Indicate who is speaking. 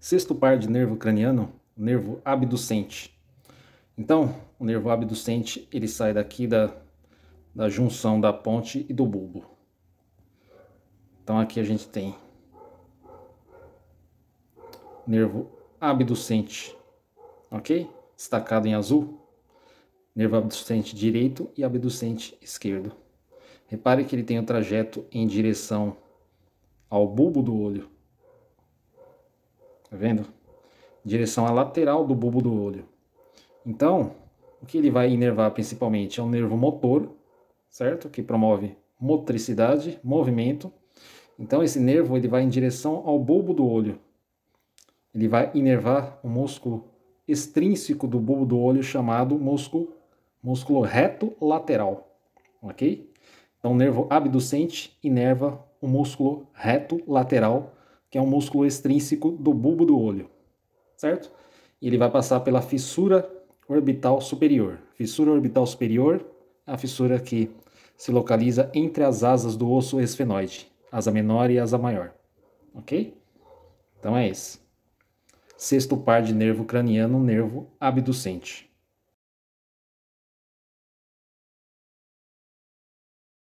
Speaker 1: Sexto par de nervo craniano, nervo abducente. Então, o nervo abducente ele sai daqui da, da junção da ponte e do bulbo. Então aqui a gente tem nervo abducente, ok? Destacado em azul, nervo abducente direito e abducente esquerdo. Repare que ele tem o trajeto em direção ao bulbo do olho. Tá vendo? Direção à lateral do bulbo do olho. Então, o que ele vai inervar principalmente é o nervo motor, certo? Que promove motricidade, movimento. Então, esse nervo ele vai em direção ao bulbo do olho. Ele vai inervar o músculo extrínseco do bulbo do olho chamado músculo, músculo reto lateral, ok? Então, o nervo abducente inerva o músculo reto lateral que é um músculo extrínseco do bulbo do olho, certo? E ele vai passar pela fissura orbital superior. Fissura orbital superior é a fissura que se localiza entre as asas do osso esfenoide, asa menor e asa maior, ok? Então é esse. Sexto par de nervo craniano, nervo abducente.